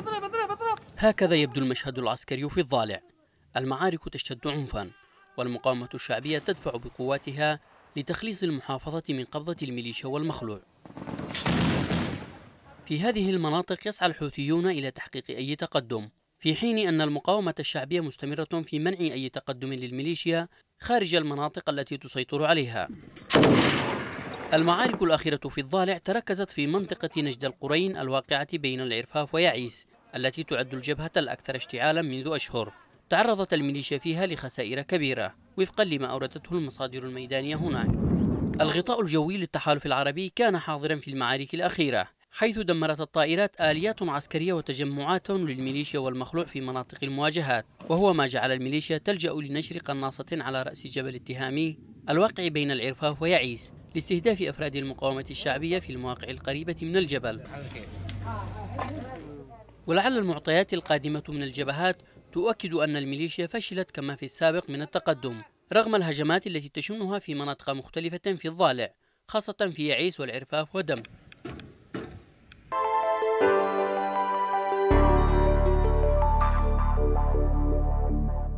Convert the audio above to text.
بضرب بضرب بضرب هكذا يبدو المشهد العسكري في الضالع المعارك تشتد عنفا والمقاومة الشعبية تدفع بقواتها لتخليص المحافظة من قبضة الميليشيا والمخلوع في هذه المناطق يسعى الحوثيون إلى تحقيق أي تقدم في حين أن المقاومة الشعبية مستمرة في منع أي تقدم للميليشيا خارج المناطق التي تسيطر عليها المعارك الأخيرة في الضالع تركزت في منطقة نجد القرين الواقعة بين العرفاف ويعيس التي تعد الجبهة الأكثر اشتعالا منذ أشهر تعرضت الميليشيا فيها لخسائر كبيرة وفقا لما أوردته المصادر الميدانية هناك الغطاء الجوي للتحالف العربي كان حاضرا في المعارك الأخيرة حيث دمرت الطائرات آليات عسكرية وتجمعات للميليشيا والمخلوع في مناطق المواجهات وهو ما جعل الميليشيا تلجأ لنشر قناصة على رأس جبل التهامي الواقع بين العرفاف ويعيس لاستهداف أفراد المقاومة الشعبية في المواقع القريبة من الجبل ولعل المعطيات القادمة من الجبهات تؤكد أن الميليشيا فشلت كما في السابق من التقدم رغم الهجمات التي تشنها في مناطق مختلفة في الضالع خاصة في يعيس والعرفاف ودم